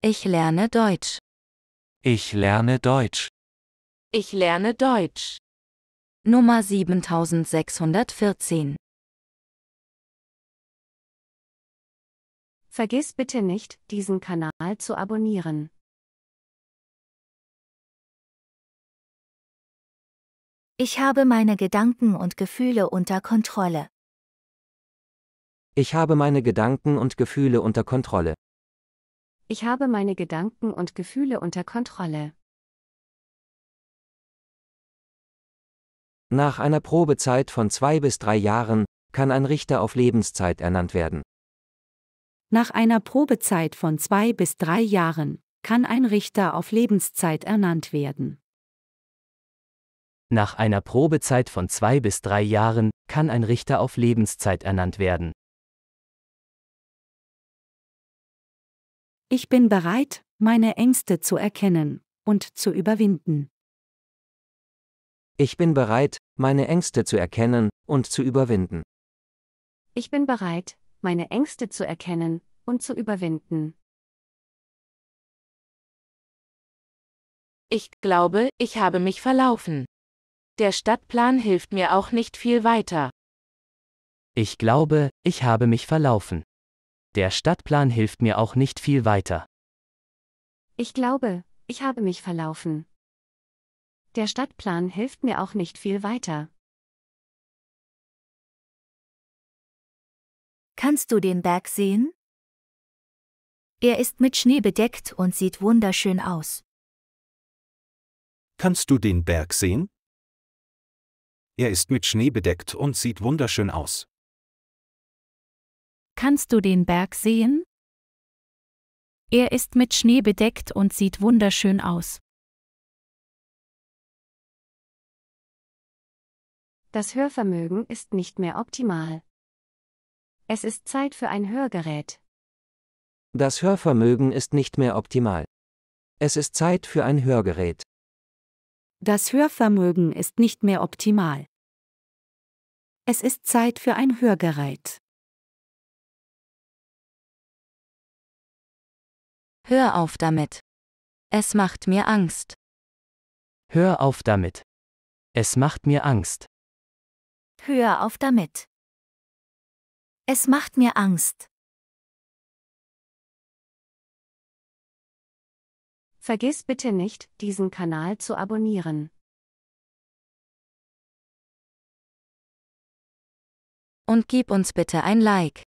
Ich lerne Deutsch. Ich lerne Deutsch. Ich lerne Deutsch. Nummer 7614. Vergiss bitte nicht, diesen Kanal zu abonnieren. Ich habe meine Gedanken und Gefühle unter Kontrolle. Ich habe meine Gedanken und Gefühle unter Kontrolle. Ich habe meine Gedanken und Gefühle unter Kontrolle. Nach einer Probezeit von zwei bis drei Jahren kann ein Richter auf Lebenszeit ernannt werden. Nach einer Probezeit von zwei bis drei Jahren kann ein Richter auf Lebenszeit ernannt werden. Nach einer Probezeit von zwei bis drei Jahren kann ein Richter auf Lebenszeit ernannt werden. Ich bin bereit, meine Ängste zu erkennen und zu überwinden. Ich bin bereit, meine Ängste zu erkennen und zu überwinden. Ich bin bereit, meine Ängste zu erkennen und zu überwinden. Ich glaube, ich habe mich verlaufen. Der Stadtplan hilft mir auch nicht viel weiter. Ich glaube, ich habe mich verlaufen. Der Stadtplan hilft mir auch nicht viel weiter. Ich glaube, ich habe mich verlaufen. Der Stadtplan hilft mir auch nicht viel weiter. Kannst du den Berg sehen? Er ist mit Schnee bedeckt und sieht wunderschön aus. Kannst du den Berg sehen? Er ist mit Schnee bedeckt und sieht wunderschön aus. Kannst du den Berg sehen? Er ist mit Schnee bedeckt und sieht wunderschön aus. Das Hörvermögen ist nicht mehr optimal. Es ist Zeit für ein Hörgerät. Das Hörvermögen ist nicht mehr optimal. Es ist Zeit für ein Hörgerät. Das Hörvermögen ist nicht mehr optimal. Es ist Zeit für ein Hörgerät. Hör auf damit. Es macht mir Angst. Hör auf damit. Es macht mir Angst. Hör auf damit. Es macht mir Angst. Vergiss bitte nicht, diesen Kanal zu abonnieren. Und gib uns bitte ein Like.